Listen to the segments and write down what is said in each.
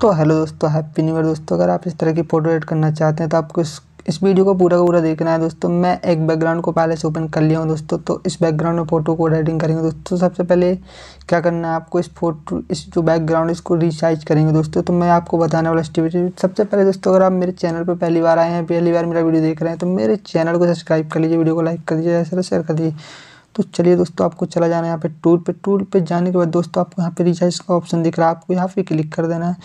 तो हेलो दोस्तों happy new year दोस्तों अगर आप इस तरह की फ़ोटो एडिट करना चाहते हैं तो आपको इस इस वीडियो को पूरा का पूरा देखना है दोस्तों मैं एक बैकग्राउंड को पहले से ओपन कर लिया हूँ दोस्तों तो इस बैकग्राउंड में फ़ोटो को एडिटिंग करेंगे दोस्तों सबसे पहले क्या करना है आपको इस फोटो इस जो बैकग्राउंड इसको रिसाइज करेंगे दोस्तों तो मैं आपको बताने वाला स्टीवी सबसे पहले दोस्तों अगर आप मेरे चैनल पर पहली बार आए हैं पहली बार मेरा वीडियो देख रहे हैं तो मेरे चैनल को सब्सक्राइब कर लीजिए वीडियो को लाइक कर दीजिए शेयर कर दीजिए तो चलिए दोस्तों आपको चला जाना है यहाँ पे टूल पे टूल पे जाने के बाद दोस्तों आपको यहाँ पे रिसाइज का ऑप्शन दिख रहा है आपको यहाँ पे क्लिक कर देना है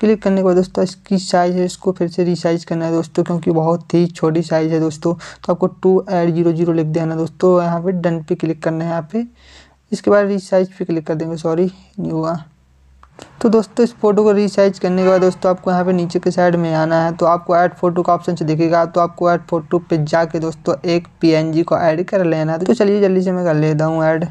क्लिक करने के बाद दोस्तों इसकी साइज़ है इसको फिर से रिसाइज करना है दोस्तों क्योंकि बहुत ही छोटी साइज़ है दोस्तों तो आपको टू एड जीरो जीरो लिख देना दोस्तों यहाँ पर डन पे क्लिक करना है यहाँ पे इसके बाद रिसाइज पे क्लिक कर देंगे सॉरी नहीं हुआ तो दोस्तों इस फोटो को रिसाइज करने के बाद दोस्तों आपको यहाँ पे नीचे के साइड में आना है तो आपको ऐड फोटो का ऑप्शन से दिखेगा तो आपको ऐड फोटो पे जाके दोस्तों एक पी को ऐड कर लेना है तो चलिए जल्दी से मैं कर लेता हूँ ऐड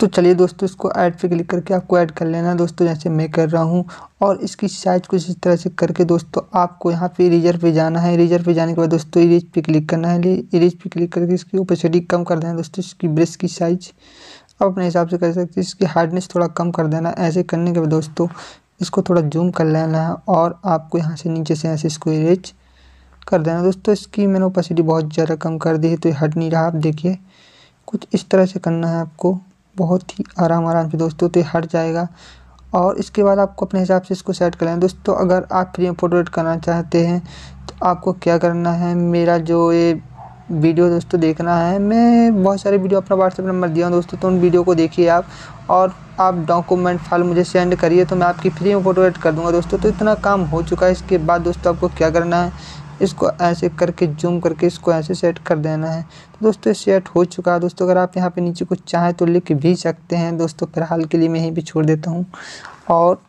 तो चलिए दोस्तों इसको ऐड पे क्लिक करके आपको ऐड कर लेना है दोस्तों जैसे मैं कर रहा हूँ और इसकी साइज कुछ इस तरह से करके दोस्तों आपको यहाँ पे इरेजर पे जाना है इरेजर पे जाने के बाद दोस्तों इरेज पे क्लिक करना है इरेज पे क्लिक करके इसकी ओपेसिटी कम कर देना है दोस्तों इसकी ब्रश की साइज़ आप अपने हिसाब से कर सकते हैं इसकी हार्डनेस थोड़ा कम कर देना ऐसे करने के बाद दोस्तों इसको थोड़ा जूम कर लेना है और आपको यहाँ से नीचे से ऐसे इसको इरेज कर देना दोस्तों इसकी मैंने ओपेसिटी बहुत ज़्यादा कम कर दी है तो ये हट नहीं रहा आप देखिए कुछ इस तरह से करना है आपको बहुत ही आराम आराम से दोस्तों तो ये हट जाएगा और इसके बाद आपको अपने हिसाब से इसको सेट कर लेना दोस्तों अगर आप फ्री में फोटो करना चाहते हैं तो आपको क्या करना है मेरा जो ये वीडियो दोस्तों देखना है मैं बहुत सारे वीडियो अपना व्हाट्सएप नंबर दिया हूँ दोस्तों तो उन वीडियो को देखिए आप और आप डॉक्यूमेंट फाइल मुझे सेंड करिए तो मैं आपकी फ्री में फोटो एड कर दूँगा दोस्तों तो इतना काम हो चुका है इसके बाद दोस्तों आपको क्या करना है इसको ऐसे करके जूम करके इसको ऐसे सेट कर देना है तो दोस्तों सेट हो चुका है दोस्तों अगर आप यहाँ पे नीचे कुछ चाहें तो लिख भी सकते हैं दोस्तों फिलहाल के लिए मैं यहीं पे छोड़ देता हूँ और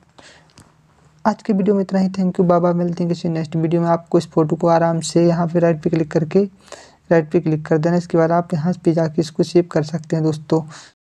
आज के वीडियो में इतना ही थैंक यू बाबा मिलते हैं किसी नेक्स्ट वीडियो में आपको इस फोटो को आराम से यहाँ पे राइट पर क्लिक करके राइट पे क्लिक कर देना इसके बाद आप यहाँ पे जाके इसको सेव कर सकते हैं दोस्तों